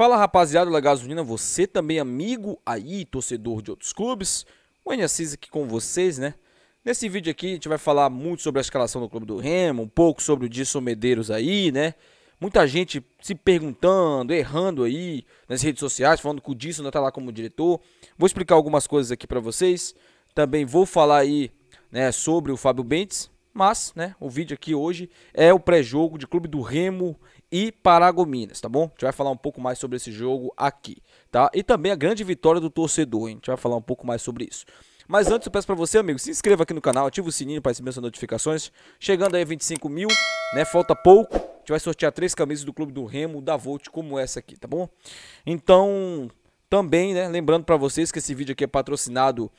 Fala rapaziada da Gasolina, você também amigo aí, torcedor de outros clubes. O Assis aqui com vocês, né? Nesse vídeo aqui a gente vai falar muito sobre a escalação do clube do Remo, um pouco sobre o Disson Medeiros aí, né? Muita gente se perguntando, errando aí nas redes sociais, falando que o Disson ainda tá lá como diretor. Vou explicar algumas coisas aqui para vocês. Também vou falar aí, né, sobre o Fábio Bentes, mas, né, o vídeo aqui hoje é o pré-jogo de Clube do Remo e Paragominas, tá bom? A gente vai falar um pouco mais sobre esse jogo aqui, tá? E também a grande vitória do torcedor, hein? a gente vai falar um pouco mais sobre isso. Mas antes eu peço para você, amigo, se inscreva aqui no canal, ativa o sininho para receber as notificações. Chegando aí a 25 mil, né? Falta pouco. A gente vai sortear três camisas do Clube do Remo, da Volt, como essa aqui, tá bom? Então, também, né? Lembrando para vocês que esse vídeo aqui é patrocinado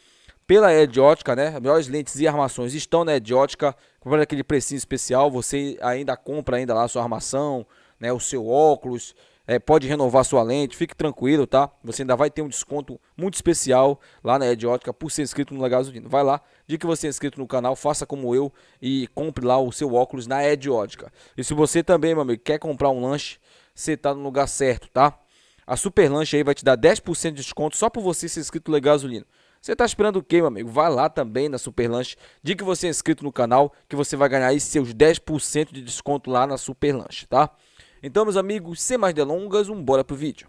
pela Ediótica, né? As melhores lentes e armações estão na Ediótica. Comprando aquele precinho especial, você ainda compra ainda lá a sua armação, né, o seu óculos, é, pode renovar sua lente, fique tranquilo, tá? Você ainda vai ter um desconto muito especial lá na Ed Ótica por ser inscrito no Legazolino. Vai lá, diga que você é inscrito no canal, faça como eu e compre lá o seu óculos na Ed Ótica. E se você também, meu amigo, quer comprar um lanche, você tá no lugar certo, tá? A Super Lanche aí vai te dar 10% de desconto só por você ser inscrito no Legazolino. Você tá esperando o quê, meu amigo? Vai lá também na Super Lanche, diga que você é inscrito no canal, que você vai ganhar aí seus 10% de desconto lá na Super Lanche, tá? Então, meus amigos, sem mais delongas, um bora pro vídeo.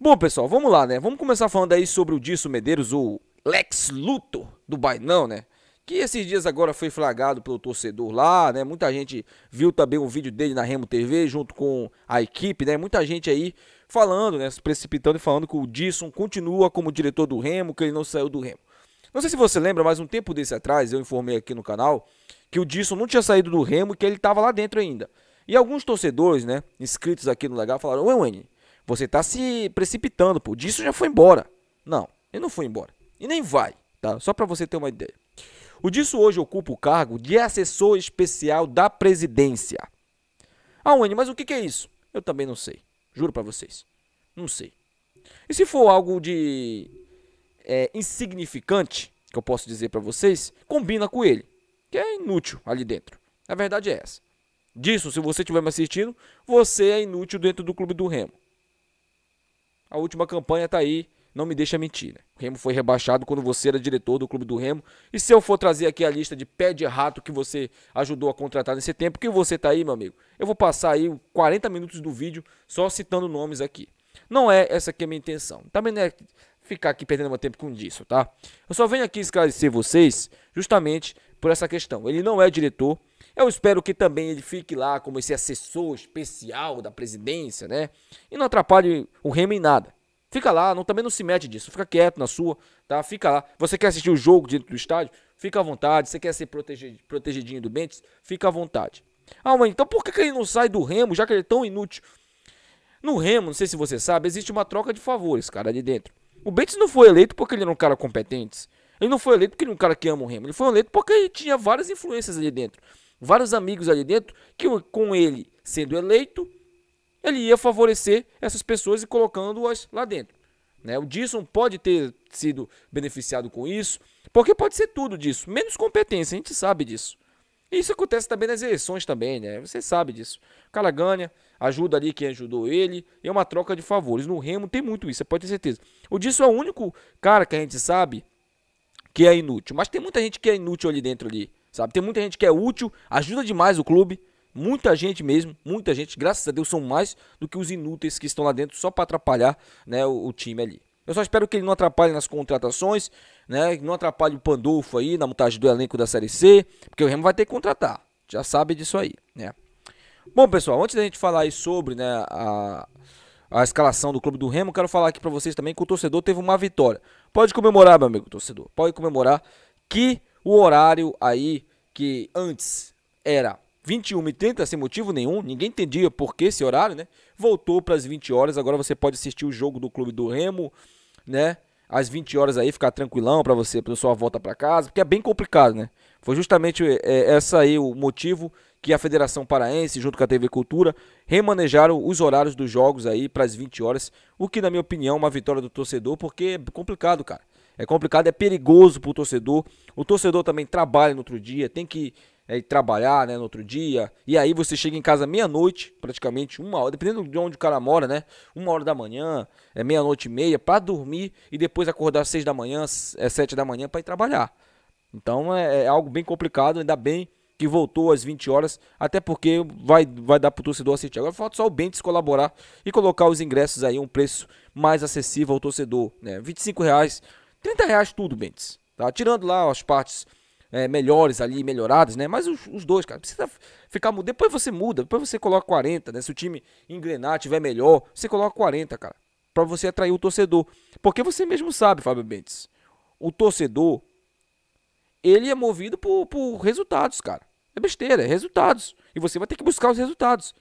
Bom, pessoal, vamos lá, né? Vamos começar falando aí sobre o Disso Medeiros, o Lex Luto do Bainão, né? Que esses dias agora foi flagrado pelo torcedor lá, né? Muita gente viu também o vídeo dele na Remo TV junto com a equipe, né? Muita gente aí falando, né, se precipitando e falando que o Disson continua como diretor do Remo, que ele não saiu do Remo. Não sei se você lembra, mas um tempo desse atrás, eu informei aqui no canal que o Disson não tinha saído do Remo e que ele estava lá dentro ainda. E alguns torcedores, né, inscritos aqui no Legal, falaram: Ué, Wayne, você está se precipitando, pô, o Disson já foi embora. Não, ele não foi embora. E nem vai, tá? Só para você ter uma ideia. O Disso hoje ocupa o cargo de assessor especial da presidência. Ah, Wayne, mas o que, que é isso? Eu também não sei. Juro para vocês. Não sei. E se for algo de é, insignificante, que eu posso dizer para vocês, combina com ele, que é inútil ali dentro. A verdade é essa. Disso, se você estiver me assistindo, você é inútil dentro do clube do Remo. A última campanha tá aí não me deixa mentir. Né? O Remo foi rebaixado quando você era diretor do clube do Remo. E se eu for trazer aqui a lista de pé de rato que você ajudou a contratar nesse tempo, que você tá aí, meu amigo, eu vou passar aí 40 minutos do vídeo só citando nomes aqui. Não é essa aqui é a minha intenção. Também não é ficar aqui perdendo meu tempo com isso, tá? Eu só venho aqui esclarecer vocês justamente por essa questão. Ele não é diretor. Eu espero que também ele fique lá como esse assessor especial da presidência, né? E não atrapalhe o Remo em nada. Fica lá, não, também não se mete disso. Fica quieto na sua, tá? Fica lá. Você quer assistir o jogo dentro do estádio? Fica à vontade. Você quer ser protegido, protegidinho do Bentes? Fica à vontade. Ah, mãe, então por que, que ele não sai do Remo, já que ele é tão inútil? No Remo, não sei se você sabe, existe uma troca de favores, cara, ali dentro. O Bentes não foi eleito porque ele era um cara competente. Ele não foi eleito porque ele é um cara que ama o Remo. Ele foi eleito porque ele tinha várias influências ali dentro. Vários amigos ali dentro que, com ele sendo eleito, ele ia favorecer essas pessoas e colocando-as lá dentro. Né? O Disson pode ter sido beneficiado com isso, porque pode ser tudo disso, menos competência, a gente sabe disso. E isso acontece também nas eleições também, né? Você sabe disso. O cara ganha, ajuda ali quem ajudou ele, é uma troca de favores. No Remo tem muito isso, você pode ter certeza. O Disson é o único cara que a gente sabe que é inútil, mas tem muita gente que é inútil ali dentro ali, sabe? Tem muita gente que é útil, ajuda demais o clube, muita gente mesmo, muita gente, graças a Deus, são mais do que os inúteis que estão lá dentro só para atrapalhar né, o, o, time ali. Eu só espero que ele não atrapalhe nas contratações, né? Que não atrapalhe o Pandolfo aí na montagem do elenco da Série C, porque o Remo vai ter que contratar. Já sabe disso aí, né? Bom, pessoal, antes da gente falar aí sobre né, a, a escalação do clube do Remo, quero falar aqui para vocês também que o torcedor teve uma vitória. Pode comemorar, meu amigo torcedor. Pode comemorar que o horário aí que antes era 21 e 30 sem motivo nenhum, ninguém entendia por que esse horário, né? Voltou para as 20 horas, agora você pode assistir o jogo do Clube do Remo, né? Às 20 horas aí, ficar tranquilão para você, para sua volta para casa, porque é bem complicado, né? Foi justamente é, é, essa aí o motivo que a Federação Paraense, junto com a TV Cultura, remanejaram os horários dos jogos aí para as 20 horas, o que na minha opinião é uma vitória do torcedor, porque é complicado, cara. É complicado, é perigoso para o torcedor. O torcedor também trabalha no outro dia, tem que é, e trabalhar, né, no outro dia. E aí você chega em casa meia-noite, praticamente uma hora, dependendo de onde o cara mora, né? Uma hora da manhã, é meia-noite e meia, para dormir e depois acordar às seis da manhã, é sete da manhã para ir trabalhar. Então é, é, algo bem complicado, ainda bem que voltou às 20 horas, até porque vai, vai dar pro torcedor assistir. Agora falta só o Bentes colaborar e colocar os ingressos aí um preço mais acessível ao torcedor, né? 25 reais, 30 reais tudo, Bentes. Tá? Tirando lá as partes é, melhores ali, melhoradas, né? Mas os, os, dois, cara, precisa ficar. Depois você muda, depois você coloca 40, né? Se o time engrenar, tiver melhor, você coloca 40, cara. Pra você atrair o torcedor. Porque você mesmo sabe, Fábio Bentes. O torcedor, ele é movido por, por resultados, cara. É besteira, é resultados. E você vai ter que buscar os resultados,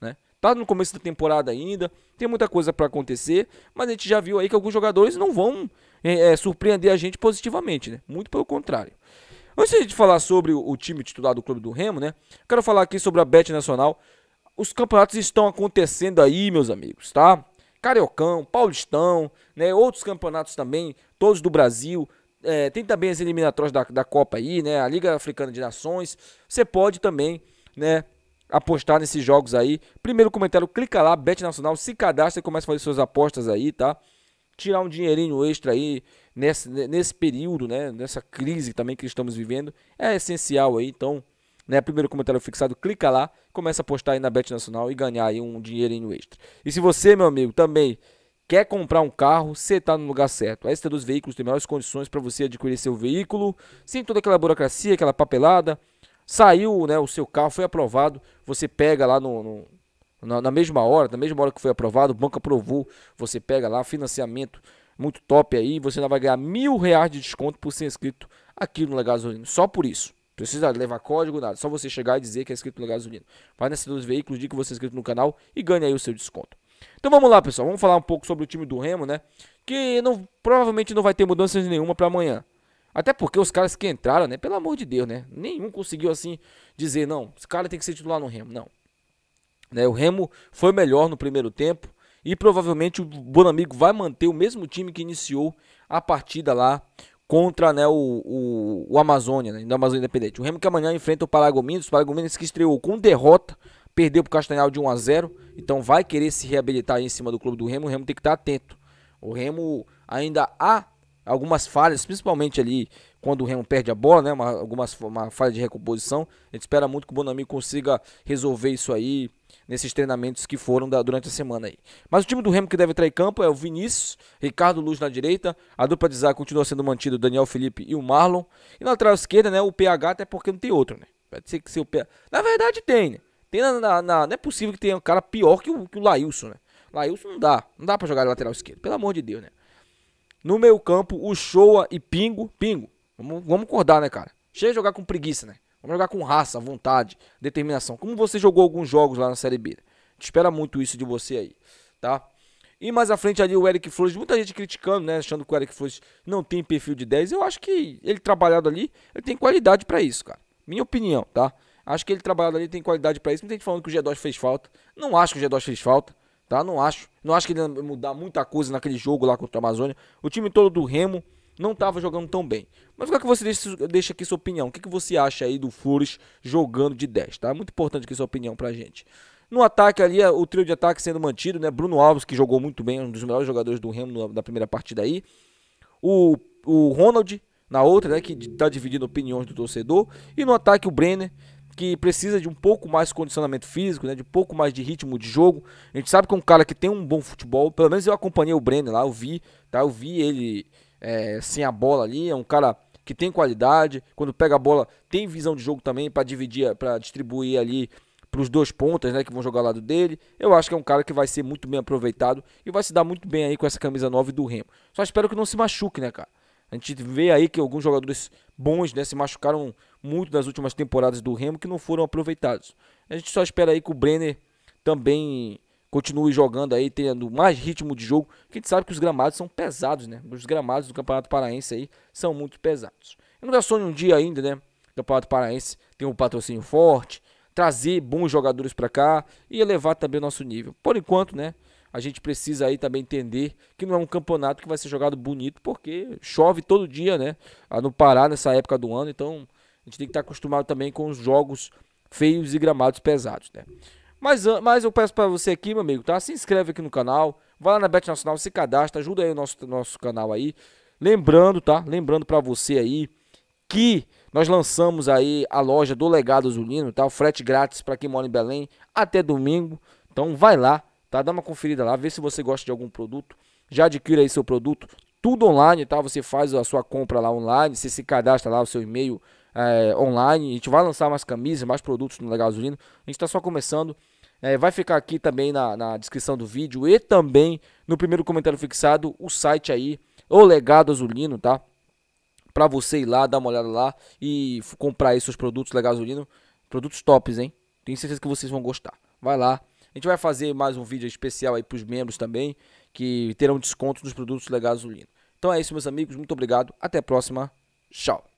né? Tá no começo da temporada ainda, tem muita coisa para acontecer, mas a gente já viu aí que alguns jogadores não vão é, é, surpreender a gente positivamente, né? Muito pelo contrário. Antes de falar sobre o time titular do Clube do Remo, né? Quero falar aqui sobre a Bet Nacional. Os campeonatos estão acontecendo aí, meus amigos, tá? Cariocão, Paulistão, né? Outros campeonatos também, todos do Brasil. É, tem também as eliminatórias da, da Copa aí, né? A Liga Africana de Nações. Você pode também, né? Apostar nesses jogos aí. Primeiro comentário, clica lá, Bet Nacional, se cadastra e começa a fazer suas apostas aí, tá? tirar um dinheirinho extra aí nesse, nesse período, né? Nessa crise também que estamos vivendo, é essencial aí. Então, né? Primeiro comentário fixado, clica lá, começa a postar aí na Bet Nacional e ganhar aí um dinheirinho extra. E se você, meu amigo, também quer comprar um carro, você está no lugar certo. A Extra dos Veículos tem melhores condições para você adquirir seu veículo, sem toda aquela burocracia, aquela papelada. Saiu, né, o seu carro foi aprovado, você pega lá no, no na, na, mesma hora, na mesma hora que foi aprovado, o banco aprovou, você pega lá, financiamento muito top aí, você ainda vai ganhar mil reais de desconto por ser inscrito aqui no Legasolino, só por isso. Precisa levar código, nada, só você chegar e dizer que é inscrito no Legasolino. Vai nesses dos veículos, diga que você é inscrito no canal e ganha aí o seu desconto. Então vamos lá, pessoal, vamos falar um pouco sobre o time do Remo, né? Que não, provavelmente não vai ter mudanças nenhuma para amanhã. Até porque os caras que entraram, né? Pelo amor de Deus, né? Nenhum conseguiu assim dizer, não, esse cara tem que ser titular no Remo. Não. Né? O Remo foi melhor no primeiro tempo e provavelmente o Bonamigo vai manter o mesmo time que iniciou a partida lá contra né, o, o, o Amazônia, né, do Amazônia Independente. O Remo que amanhã enfrenta o Paragominas, o Paragominas que estreou com derrota, perdeu para o Castanhal de 1 a 0 então vai querer se reabilitar em cima do clube do Remo, o Remo tem que estar atento. O Remo ainda há algumas falhas, principalmente ali quando o Remo perde a bola, né, uma, algumas, uma falha de recomposição, a gente espera muito que o Bonamigo consiga resolver isso aí, nesses treinamentos que foram da, durante a semana aí. Mas o time do Remo que deve entrar em campo é o Vinícius, Ricardo Luz na direita, a dupla de zaga continua sendo mantida o Daniel Felipe e o Marlon. E na lateral esquerda, né, o PH, até porque não tem outro, né? Vai ser que ser o PH. Na verdade tem, né? Tem na, na, na, não é possível que tenha um cara pior que o, que o Lailson, né? Lailson não dá, não dá para jogar de lateral esquerdo, pelo amor de Deus, né? No meio campo, o Shoa e Pingo, Pingo, vamos, vamos acordar, né, cara? Chega de jogar com preguiça, né? Vamos jogar com raça, vontade, determinação. Como você jogou alguns jogos lá na Série B. Te espera muito isso de você aí, tá? E mais à frente ali o Eric Flores, muita gente criticando, né? Achando que o Eric Flores não tem perfil de 10. Eu acho que ele trabalhado ali, ele tem qualidade para isso, cara. Minha opinião, tá? Acho que ele trabalhado ali tem qualidade para isso. não tem gente falando que o G2 fez falta. Não acho que o G2 fez falta, tá? Não acho. Não acho que ele ia mudar muita coisa naquele jogo lá contra a Amazônia. O time todo do Remo não estava jogando tão bem. Mas o é que, você deixa, deixa, aqui sua opinião? O que, é que você acha aí do Flores jogando de 10, tá? Muito importante aqui sua opinião pra gente. No ataque ali, é o trio de ataque sendo mantido, né? Bruno Alves, que jogou muito bem, um dos melhores jogadores do Remo na primeira partida aí. O, o Ronald, na outra, né? Que tá dividindo opiniões do torcedor. E no ataque, o Brenner, que precisa de um pouco mais de condicionamento físico, né, de um pouco mais de ritmo de jogo. A gente sabe que é um cara que tem um bom futebol, pelo menos eu acompanhei o Brenner lá, eu vi, tá? Eu vi ele é, sem a bola ali, é um cara que tem qualidade, quando pega a bola tem visão de jogo também para dividir, para distribuir ali para os dois pontas, né, que vão jogar ao lado dele. Eu acho que é um cara que vai ser muito bem aproveitado e vai se dar muito bem aí com essa camisa 9 do Remo. Só espero que não se machuque, né, cara? A gente vê aí que alguns jogadores bons, né, se machucaram muito nas últimas temporadas do Remo que não foram aproveitados. A gente só espera aí que o Brenner também continue jogando aí, tendo mais ritmo de jogo, que a gente sabe que os gramados são pesados, né? Os gramados do Campeonato Paraense aí são muito pesados. Eu não sonho um dia ainda, né? O Campeonato Paraense tem um patrocínio forte, trazer bons jogadores para cá e elevar também o nosso nível. Por enquanto, né? A gente precisa aí também entender que não é um campeonato que vai ser jogado bonito, porque chove todo dia, né? Ah, no Pará, nessa época do ano, então a gente tem que estar acostumado também com os jogos feios e gramados pesados, né? Mas, mas eu peço para você aqui, meu amigo, tá? Se inscreve aqui no canal, vai lá na Bet Nacional, se cadastra, ajuda aí o nosso, nosso canal aí. Lembrando, tá? Lembrando para você aí que nós lançamos aí a loja do Legado Azulino, tá? O frete grátis para quem mora em Belém até domingo. Então vai lá, tá? Dá uma conferida lá, vê se você gosta de algum produto. Já adquira aí seu produto, tudo online, tá? Você faz a sua compra lá online, você se cadastra lá o seu e-mail é, online. A gente vai lançar mais camisas, mais produtos no Legado Azulino. A gente está só começando. É, vai ficar aqui também na, na, descrição do vídeo e também no primeiro comentário fixado o site aí, o Legado Azulino, tá? Pra você ir lá, dar uma olhada lá e comprar aí seus produtos Legado Azulino. Produtos tops, hein? Tenho certeza que vocês vão gostar. Vai lá. A gente vai fazer mais um vídeo especial aí pros membros também, que terão desconto nos produtos Legado Azulino. Então é isso, meus amigos. Muito obrigado. Até a próxima. Tchau.